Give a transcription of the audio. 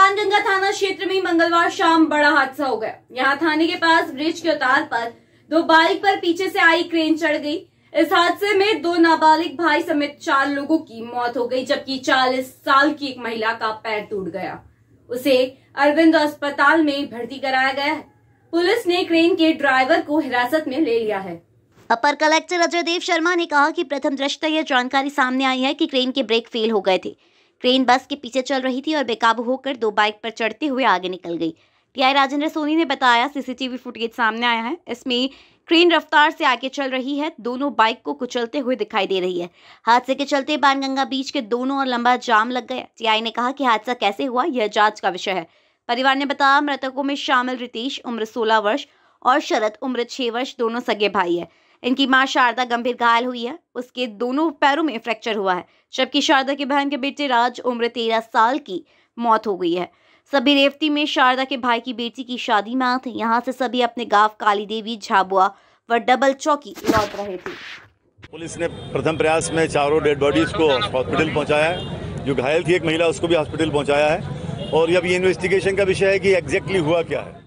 बाणगंगा थाना क्षेत्र में मंगलवार शाम बड़ा हादसा हो गया यहाँ थाने के पास ब्रिज के उतार पर दो बाइक पर पीछे से आई क्रेन चढ़ गई इस हादसे में दो नाबालिग भाई समेत चार लोगों की मौत हो गई जबकि चालीस साल की एक महिला का पैर टूट गया उसे अरविंद अस्पताल में भर्ती कराया गया है पुलिस ने क्रेन के ड्राइवर को हिरासत में ले लिया है अपर कलेक्टर अजय देव शर्मा ने कहा कि प्रथम दृष्टि यह जानकारी सामने आई है कि क्रेन के ब्रेक फेल हो गए थे क्रेन बस के पीछे चल रही थी और बेकाबू होकर दो बाइक पर चढ़ते हुए आगे निकल गई टीआई राजेंद्र सोनी ने बताया सीसीटीवी फुटेज सामने आया है इसमें ट्रेन रफ्तार से आगे चल रही है दोनों बाइक को कुचलते हुए दिखाई दे रही है हादसे के चलते बानगंगा बीच के दोनों और लंबा जाम लग गया टीआई ने कहा कि हादसा कैसे हुआ यह जांच का विषय है परिवार ने बताया मृतकों में शामिल रितेश उम्र सोलह वर्ष और शरद उम्र छह वर्ष दोनों सगे भाई है इनकी मां शारदा गंभीर घायल हुई है उसके दोनों पैरों में फ्रैक्चर हुआ है जबकि शारदा के बहन के बेटे राज उम्र तेरह साल की मौत हो गई है सभी रेवती में शारदा के भाई की बेटी की शादी में आते यहाँ से सभी अपने गांव काली देवी झाबुआ व डबल चौकी लौट रहे थे पुलिस ने प्रथम प्रयास में चारों डेड बॉडीज को हॉस्पिटल पहुंचाया है जो घायल थी एक महिला उसको भी हॉस्पिटल पहुंचाया है और अब ये इन्वेस्टिगेशन का विषय है कि एग्जैक्टली हुआ क्या है